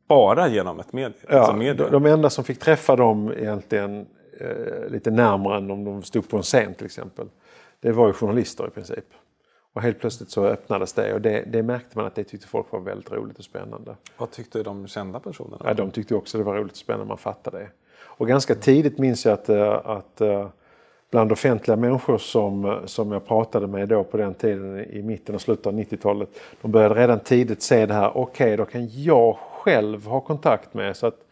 bara genom ett medie? Ja, alltså De, enda som fick träffa dem egentligen eh, lite närmare än om de stod på en scen till exempel. Det var ju journalister i princip. Och helt plötsligt så öppnades det och det, det, märkte man att det tyckte folk var väldigt roligt och spännande. Vad tyckte de kända personerna? Ja, de tyckte också det var roligt och spännande, man fattade det. Och ganska tidigt minns jag att, eh, att eh, bland offentliga människor som, eh, som jag pratade med då på den tiden i mitten och slutet av 90-talet. De började redan tidigt se det här, okej okay, då kan jag själv ha kontakt med så att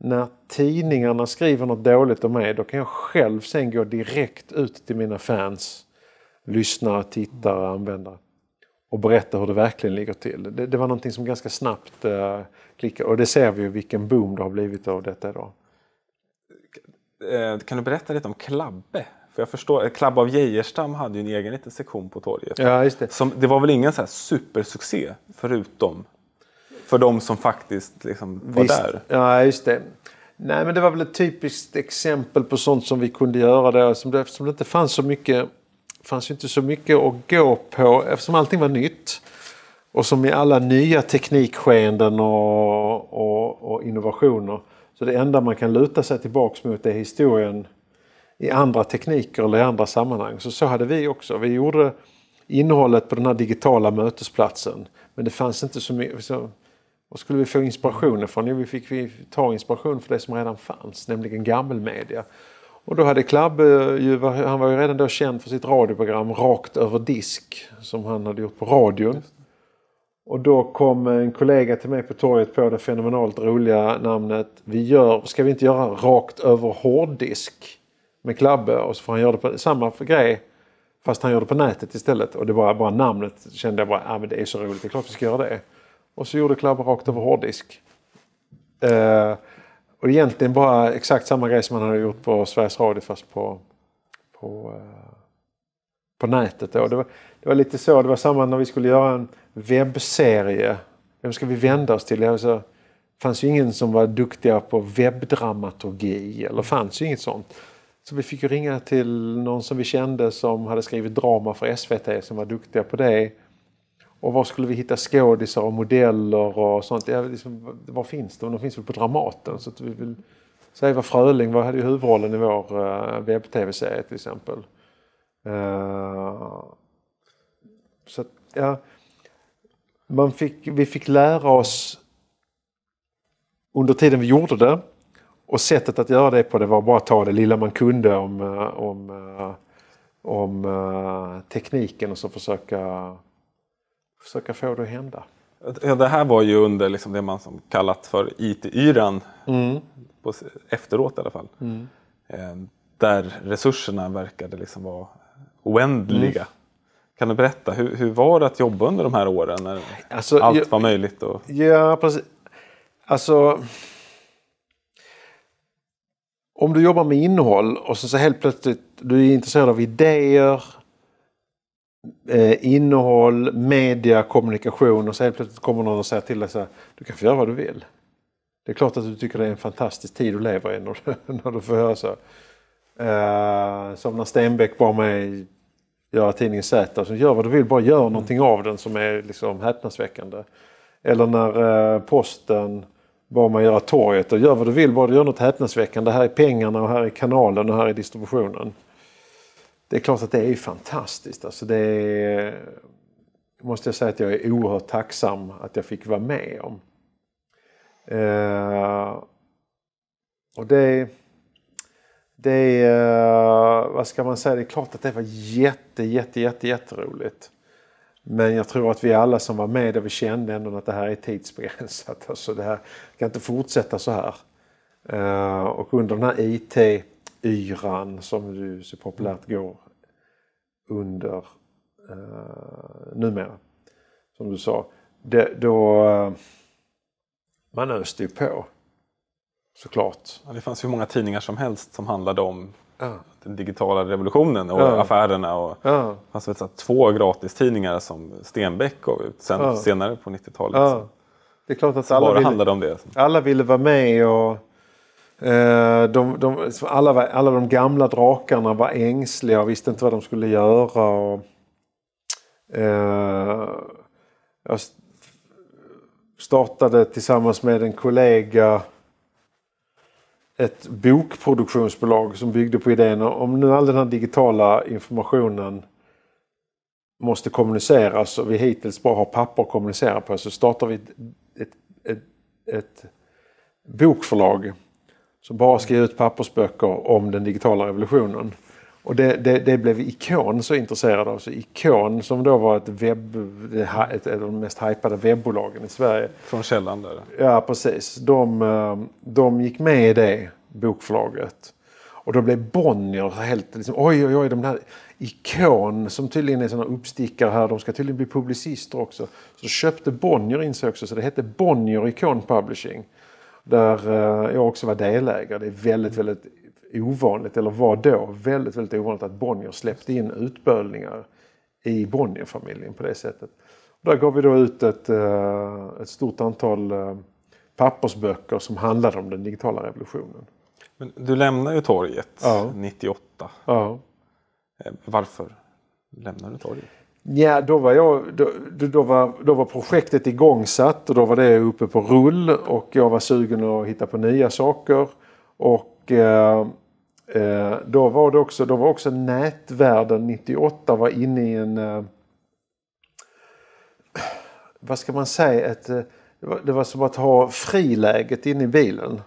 när tidningarna skriver något dåligt om mig då kan jag själv sen gå direkt ut till mina fans lyssnare, tittare, användare och berätta hur det verkligen ligger till. Det, det var någonting som ganska snabbt eh, klickade och det ser vi ju vilken boom det har blivit av detta idag. Eh, kan du berätta lite om Klabbe? För jag förstår, eh, Klabbe av Geijerstam hade ju en egen liten sektion på torget. Ja, just det. Som, det var väl ingen så här supersuccé förutom för de som faktiskt liksom var Visst, där? Ja, just det. Nej, men det var väl ett typiskt exempel på sånt som vi kunde göra där. eftersom det inte fanns så mycket fanns ju inte så mycket att gå på eftersom allting var nytt. Och som i alla nya teknikskeenden och, och, och innovationer så det enda man kan luta sig tillbaks mot är historien i andra tekniker eller i andra sammanhang. Så så hade vi också. Vi gjorde innehållet på den här digitala mötesplatsen. Men det fanns inte så mycket. Så, vad skulle vi få inspiration ifrån? Jo, vi fick vi ta inspiration från det som redan fanns, nämligen gammelmedia. Och då hade Klabbe, eh, ju, han var ju redan då känd för sitt radioprogram Rakt över disk som han hade gjort på radion. Och då kom en kollega till mig på torget på det fenomenalt roliga namnet Vi gör, ska vi inte göra Rakt över hårddisk med Klabbe? Och så får han göra det på samma grej fast han gör det på nätet istället. Och det var bara namnet kände jag bara, ah, men det är så roligt, det är klart vi ska göra det. Och så gjorde Klabbe Rakt över hårddisk. Eh, och egentligen bara exakt samma grej som man hade gjort på Sveriges Radio fast på, på, eh, på nätet. Då. Det, var, det var lite så, det var samma när vi skulle göra en webbserie. Vem ska vi vända oss till? Alltså, det fanns ju ingen som var duktiga på webbdramaturgi eller fanns ju inget sånt. Så vi fick ju ringa till någon som vi kände som hade skrivit drama för SVT som var duktiga på det. Och var skulle vi hitta skådisar och modeller och sånt? Ja, liksom, var finns de? De finns väl på Dramaten. Så att vi vill säga vad Fröling var, hade ju huvudrollen i vår uh, webb-tv-serie till exempel. Uh, så att, ja, man fick, vi fick lära oss under tiden vi gjorde det och sättet att göra det på det var bara att ta det lilla man kunde om, eh, om, om, om tekniken och så försöka försöka få det att hända. Ja, det här var ju under liksom det man som kallat för IT-yran. Mm. efteråt i alla fall. Mm. Eh, där resurserna verkade liksom vara oändliga. Mm. Kan du berätta, hur, hur, var det att jobba under de här åren? När alltså, allt jag, var möjligt? Och... Ja, precis. Alltså... Om du jobbar med innehåll och så, så helt plötsligt du är intresserad av idéer eh, innehåll, media, kommunikation och så helt plötsligt kommer någon och säger till dig så här, du kan få göra vad du vill. Det är klart att du tycker det är en fantastisk tid du lever i när du, när du får höra så. Eh, som när Stenbeck bad mig göra tidningen Z. Så alltså, gör vad du vill, bara gör någonting av den som är liksom häpnadsväckande. Eller när eh, posten bad mig göra torget. Och gör vad du vill, bara du gör något häpnadsväckande. Här är pengarna och här är kanalen och här är distributionen det är klart att det är fantastiskt. Alltså det är, måste jag säga att jag är oerhört tacksam att jag fick vara med om. Eh, och det, det eh, vad ska man säga, det är klart att det var jätte, jätte, jätte, jätteroligt. Men jag tror att vi alla som var med vi kände ändå att det här är tidsbegränsat. Alltså det här kan inte fortsätta så här. Eh, och under den här IT yran som ju så populärt mm. går under eh, numera. Som du sa, det, då... man öste ju på såklart. Ja, det fanns hur många tidningar som helst som handlade om ja. den digitala revolutionen och ja. affärerna. Och ja. Det fanns väl två gratistidningar som Stenbeck gav ut sen, senare på 90-talet. Det är klart att alla ville, om det. Alla ville vara med och Eh, de, de, alla, alla de gamla drakarna var ängsliga och visste inte vad de skulle göra. Och, eh, jag startade tillsammans med en kollega ett bokproduktionsbolag som byggde på idén om nu all den här digitala informationen måste kommuniceras och vi hittills bara har papper att kommunicera på så startar vi ett, ett, ett, ett bokförlag som bara skrev ut pappersböcker om den digitala revolutionen. Och det, det, det, blev Ikon så intresserad av. Så Ikon som då var ett webb, ett av de mest hypade webbolagen i Sverige. Från källan där? Ja precis. De, eh, de gick med i det bokförlaget. Och då blev Bonnier helt liksom, oj oj oj, de där... Ikon som tydligen är sådana uppstickare här, de ska tydligen bli publicister också. Så köpte Bonnier in sig också, så det hette Bonnier Ikon Publishing. Där eh, jag också var delägare. Det är väldigt, mm. väldigt ovanligt, eller var då väldigt, väldigt ovanligt att Bonnier släppte in utböldningar i Bonnierfamiljen på det sättet. Där gav vi då ut ett, eh, ett stort antal eh, pappersböcker som handlade om den digitala revolutionen. Men du lämnade ju torget ja. 98. Ja. Varför lämnade du torget? Ja, då var, jag, då, då, var, då var projektet igångsatt och då var det uppe på rull och jag var sugen att hitta på nya saker. Och eh, eh då, var det också, då var också nätvärlden 98 var inne i en... Eh, vad ska man säga? Ett, eh, det, var, det var som att ha friläget inne i bilen.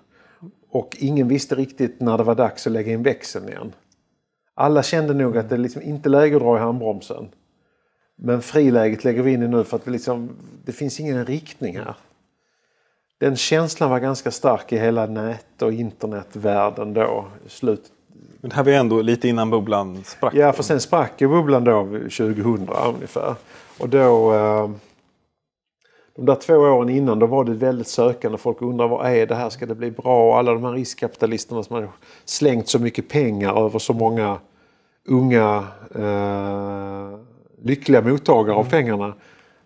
Och ingen visste riktigt när det var dags att lägga in växeln igen. Alla kände nog att det liksom inte är läge att dra i handbromsen. Men friläget lägger vi in i nu för att liksom, det finns ingen riktning här. Den känslan var ganska stark i hela nät och internetvärlden då. Slut. Men det här var ju ändå lite innan bubblan sprack. Ja, för sen sprack ju bubblan då 2000 ungefär. Och då... Eh, de där två åren innan då var det väldigt sökande. Folk undrar vad är det här? Ska det bli bra? Alla de här riskkapitalisterna som hade slängt så mycket pengar över så många unga eh, lyckliga mottagare av mm. pengarna.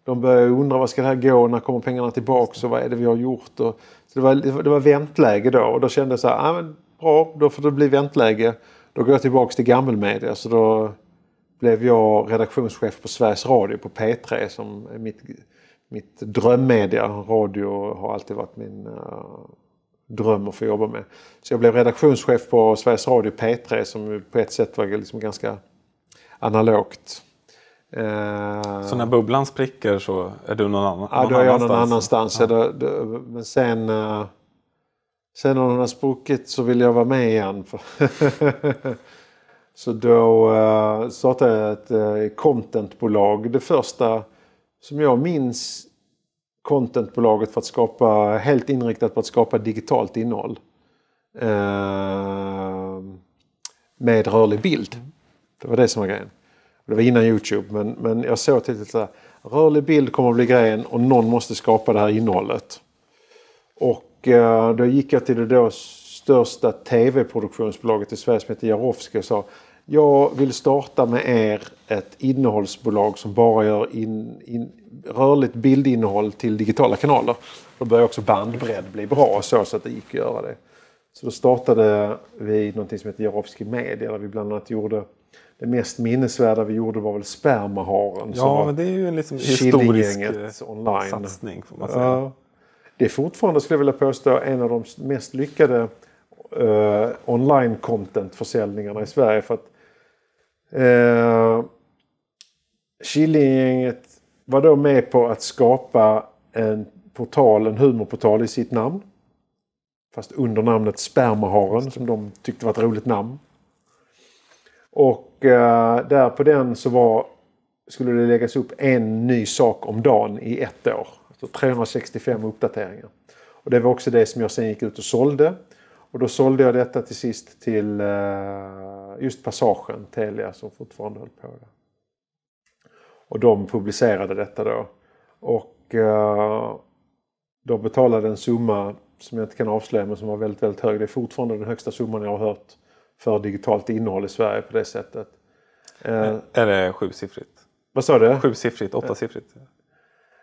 De började undra vad ska det här gå, när kommer pengarna tillbaks och vad är det vi har gjort? Och, så det, var, det var väntläge då och då kände jag så här, ah, bra, då får det bli väntläge. Då går jag tillbaks till gammelmedia. Så då blev jag redaktionschef på Sveriges Radio på P3 som är mitt, mitt drömmedia. Radio har alltid varit min uh, dröm att få jobba med. Så jag blev redaktionschef på Sveriges Radio P3 som på ett sätt var liksom ganska analogt. Eh, så när bubblan spricker så är du någon, annanstans? ja, då är jag någon annanstans. Ja. Då, då, men sen, eh, sen när den har spruckit så vill jag vara med igen. så då eh, startade jag ett contentbolag. Det första som jag minns contentbolaget för att skapa, helt inriktat på att skapa digitalt innehåll. med rörlig bild. Det var det som var grejen. Det var innan Youtube men, men jag såg till att rörlig bild kommer att bli grejen och någon måste skapa det här innehållet. Och eh, då gick jag till det då största tv-produktionsbolaget i Sverige som heter Jarowski och sa jag vill starta med er ett innehållsbolag som bara gör in, in, rörligt bildinnehåll till digitala kanaler. Då började också bandbredd bli bra så, så att det gick att göra det. Så då startade vi någonting som heter Jarowski Media där vi bland annat gjorde det mest minnesvärda vi gjorde var väl spermaharen. Ja, men det är ju en liksom historisk eh, online. satsning får man säga. Uh, det är fortfarande, skulle jag vilja påstå, en av de mest lyckade uh, online content-försäljningarna i Sverige. För att uh, Killinggänget var då med på att skapa en portal, en humorportal i sitt namn. Fast under namnet Spermaharen som de tyckte var ett roligt namn. Och eh, där på den så var, skulle det läggas upp en ny sak om dagen i ett år. Alltså 365 uppdateringar. Och det var också det som jag sen gick ut och sålde. Och då sålde jag detta till sist till eh, just Passagen, Telia som fortfarande höll på. Det. Och de publicerade detta då. Och eh, de betalade en summa som jag inte kan avslöja men som var väldigt, väldigt hög. Det är fortfarande den högsta summan jag har hört för digitalt innehåll i Sverige på det sättet. Men, eh, är det sjusiffrigt? Vad sa du? Sjusiffrigt, åttasiffrigt.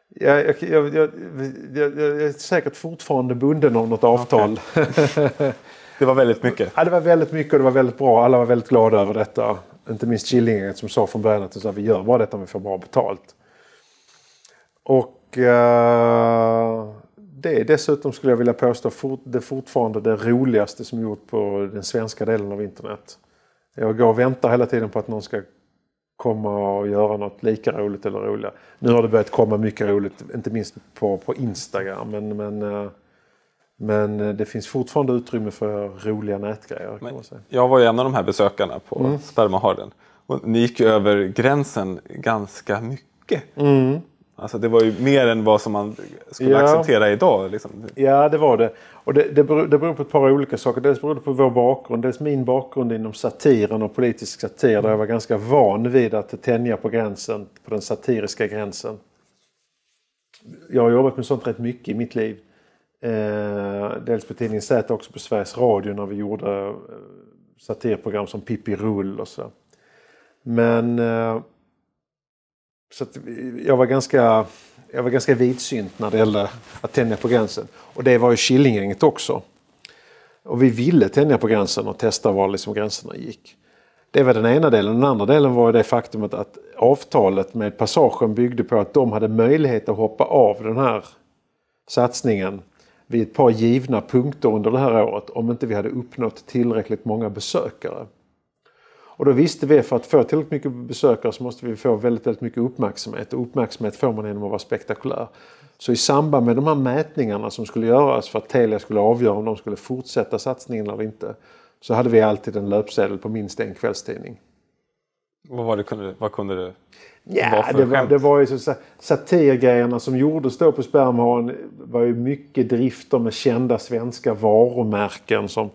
Jag, jag, jag, jag, är säkert fortfarande bunden av något avtal. Okay. Det var väldigt mycket? Ja, det var väldigt mycket och det var väldigt bra. Alla var väldigt glada över detta. Inte minst Killinggänget som sa från början att vi gör bara detta om vi får bra betalt. Och... Uh det är dessutom, skulle jag vilja påstå, fort, det fortfarande det roligaste som gjort på den svenska delen av internet. Jag går och väntar hela tiden på att någon ska komma och göra något lika roligt eller roligare. Nu har det börjat komma mycket roligt, inte minst på, på Instagram. Men, men, eh, men eh, det finns fortfarande utrymme för roliga nätgrejer. Men, jag var ju en av de här besökarna på mm. Spermaharden. Och ni gick över gränsen ganska mycket. Mm. Alltså det var ju mer än vad som man skulle ja. acceptera idag. Liksom. Ja, det var det. Och det, det, beror, det beror på ett par olika saker. Dels beror det på vår bakgrund. Dels min bakgrund inom satiren och politisk satir. Där jag var ganska van vid att tänja på gränsen. På den satiriska gränsen. Jag har jobbat med sånt rätt mycket i mitt liv. Eh, dels på tidningen Z också på Sveriges Radio när vi gjorde eh, satirprogram som Pippi Rull och så. Men eh, så jag var ganska jag var ganska vidsynt när det gällde att tänja på gränsen. Och det var ju Killinggänget också. Och vi ville tänja på gränsen och testa var liksom gränserna gick. Det var den ena delen. Den andra delen var det faktum att avtalet med Passagen byggde på att de hade möjlighet att hoppa av den här satsningen vid ett par givna punkter under det här året om inte vi hade uppnått tillräckligt många besökare. Och då visste vi för att få tillräckligt mycket besökare så måste vi få väldigt, väldigt mycket uppmärksamhet. Och uppmärksamhet får man genom att vara spektakulär. Så i samband med de här mätningarna som skulle göras för att Telia skulle avgöra om de skulle fortsätta satsningen eller inte. Så hade vi alltid en löpsedel på minst en kvällstidning. Vad, var det, vad kunde det yeah, vara för det var, skämt? Det var ju så, satirgrejerna som gjordes då på Spermharen var ju mycket drifter med kända svenska varumärken som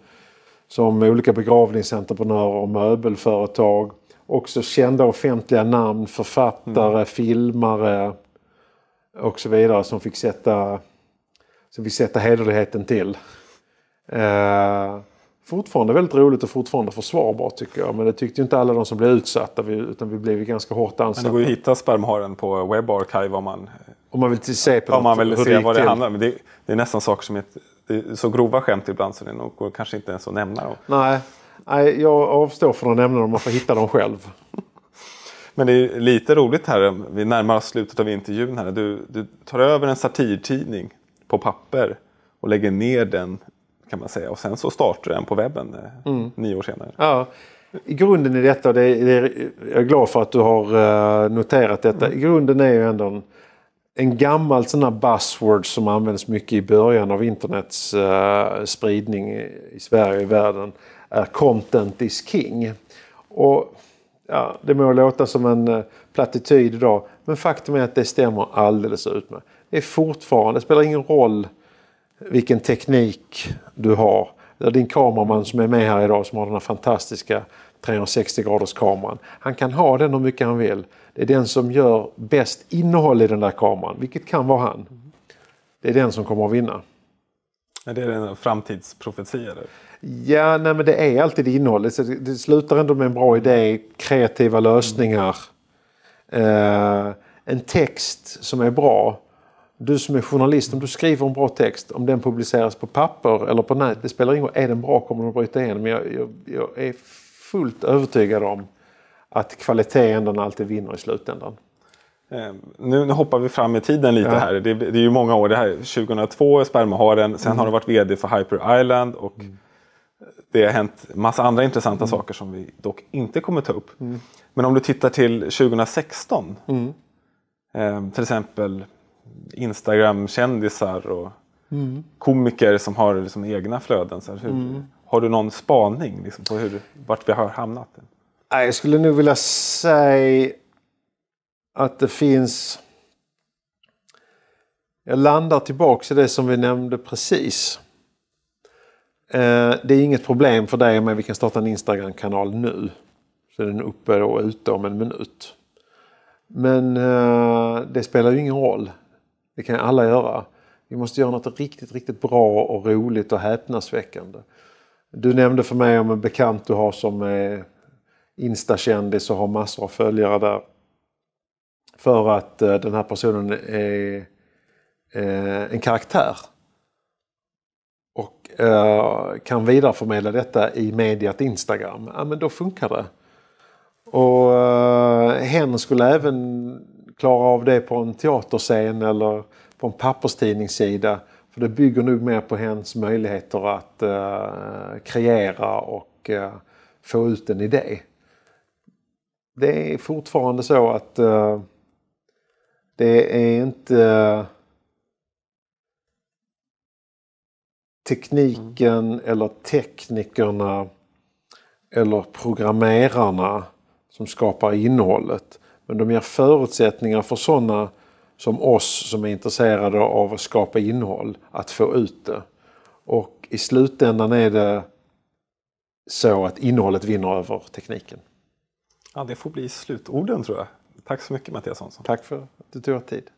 som olika begravningsentreprenörer och möbelföretag. Också kända offentliga namn, författare, mm. filmare och så vidare som fick sätta, som fick sätta hederligheten till. Eh, fortfarande väldigt roligt och fortfarande försvarbart tycker jag. Men det tyckte ju inte alla de som blev utsatta utan vi blev ganska hårt ansatta. Men det går ju att hitta spermharen på WebArchive om man, om man vill se, på om något, man vill se vad det handlar om. Det, det, är nästan saker som ett så grova skämt ibland så det nog går kanske inte ens att nämna dem. Nej, Nej jag avstår från att nämna dem. Man får hitta dem själv. Men det är lite roligt här. Vi närmar oss slutet av intervjun. här. Du, du tar över en satirtidning på papper och lägger ner den kan man säga. Och sen så startar den på webben eh, mm. nio år senare. Ja. I grunden i detta, det är, det är, jag är glad för att du har eh, noterat detta. I grunden är ju ändå en en gammal sån här buzzword som används mycket i början av internets uh, spridning i, Sverige och i världen är content is king. Och ja, Det må låta som en uh, plattityd idag men faktum är att det stämmer alldeles utmärkt. Det är fortfarande, det spelar ingen roll vilken teknik du har. Eller din kameraman som är med här idag som har den här fantastiska 360 graders kameran. Han kan ha den hur mycket han vill. Det är den som gör bäst innehåll i den där kameran, vilket kan vara han. Det är den som kommer att vinna. Är det en framtidsprofetia? Ja, nej, men det är alltid innehållet. Det slutar ändå med en bra idé, kreativa lösningar. Mm. Eh, en text som är bra. Du som är journalist, om du skriver en bra text, om den publiceras på papper eller på nätet, det spelar ingen roll. Är den bra kommer den att bryta igenom. Jag, jag, jag är fullt övertygad om att kvaliteten alltid vinner i slutändan. Ehm, nu, hoppar vi fram i tiden lite ja. här. Det, det, är ju många år. Det här 2002 spermaharen. Sen mm. har du varit VD för Hyper Island. Och mm. Det har hänt massa andra intressanta mm. saker som vi dock inte kommer ta upp. Mm. Men om du tittar till 2016. Mm. Eh, till exempel Instagram-kändisar och mm. komiker som har liksom egna flöden. Så här, hur, Har du någon spaning liksom, på hur, vart vi har hamnat? Jag skulle nog vilja säga att det finns... Jag landar tillbaks i det som vi nämnde precis. Eh, det är inget problem för dig och mig. Vi kan starta en Instagram-kanal nu. Så den är uppe och ute om en minut. Men eh, det spelar ju ingen roll. Det kan alla göra. Vi måste göra något riktigt, riktigt bra och roligt och häpnadsväckande. Du nämnde för mig om en bekant du har som är instakändis och har massor av följare där. För att eh, den här personen är eh, en karaktär. Och eh, kan vidareförmedla detta i mediet Instagram. Ja men då funkar det. Och hen skulle även klara av det på en teaterscen eller på en papperstidningssida. För det bygger nog mer på hens möjligheter att kreera och få ut en idé det är fortfarande så att uh, det är inte tekniken mm. eller teknikerna eller programmerarna som skapar innehållet. Men de ger förutsättningar för sådana som oss som är intresserade av att skapa innehåll att få ut det. Och i slutändan är det så att innehållet vinner över tekniken. Ja, det får bli slutorden tror jag. Tack så mycket Mattias Hansson. Tack för att du tog tid.